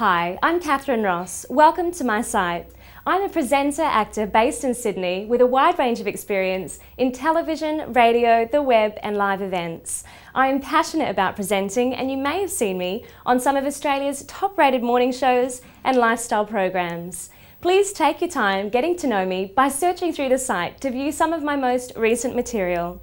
Hi, I'm Catherine Ross. Welcome to my site. I'm a presenter actor based in Sydney with a wide range of experience in television, radio, the web, and live events. I am passionate about presenting, and you may have seen me on some of Australia's top rated morning shows and lifestyle programs. Please take your time getting to know me by searching through the site to view some of my most recent material.